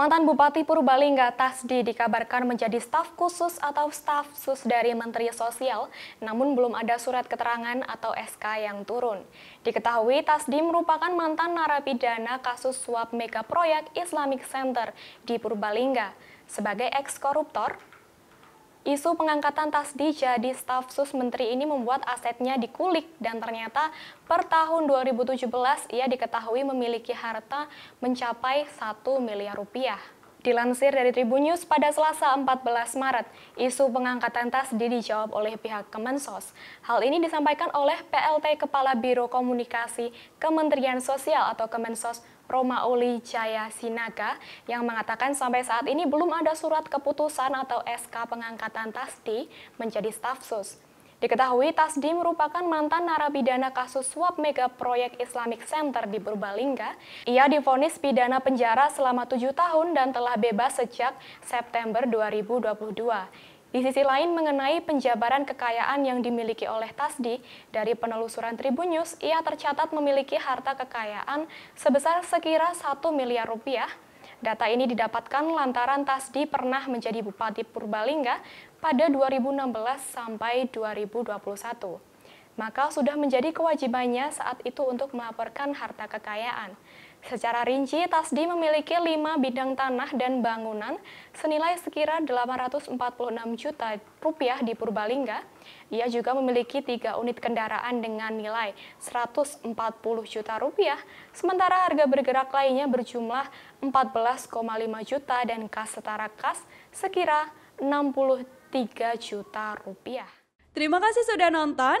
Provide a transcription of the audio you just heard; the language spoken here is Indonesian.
Mantan Bupati Purbalingga Tasdi dikabarkan menjadi staf khusus atau staf sus dari Menteri Sosial, namun belum ada surat keterangan atau SK yang turun. Diketahui Tasdi merupakan mantan narapidana kasus suap mega proyek Islamic Center di Purbalingga. Sebagai eks-koruptor, Isu pengangkatan Tasdi jadi staf sus menteri ini membuat asetnya dikulik dan ternyata per tahun 2017 ia diketahui memiliki harta mencapai 1 miliar rupiah. Dilansir dari Tribun News pada Selasa 14 Maret, isu pengangkatan Tasdi dijawab oleh pihak Kemensos. Hal ini disampaikan oleh PLT Kepala Biro Komunikasi Kementerian Sosial atau Kemensos Roma Oli Jaya Sinaga yang mengatakan sampai saat ini belum ada surat keputusan atau SK pengangkatan Tasdi menjadi staf sus. Diketahui Tasdi merupakan mantan narapidana kasus suap mega proyek Islamic Center di Purbalingga. Ia difonis pidana penjara selama tujuh tahun dan telah bebas sejak September 2022. Di sisi lain mengenai penjabaran kekayaan yang dimiliki oleh Tasdi, dari penelusuran Tribun News, ia tercatat memiliki harta kekayaan sebesar sekira 1 miliar rupiah. Data ini didapatkan lantaran Tasdi pernah menjadi Bupati Purbalingga pada 2016 sampai 2021 maka sudah menjadi kewajibannya saat itu untuk melaporkan harta kekayaan. Secara rinci, Tasdi memiliki lima bidang tanah dan bangunan senilai sekira 846 juta rupiah di Purbalingga. Ia juga memiliki tiga unit kendaraan dengan nilai 140 juta rupiah, sementara harga bergerak lainnya berjumlah 14,5 juta dan kas setara kas sekira 63 juta rupiah. Terima kasih sudah nonton.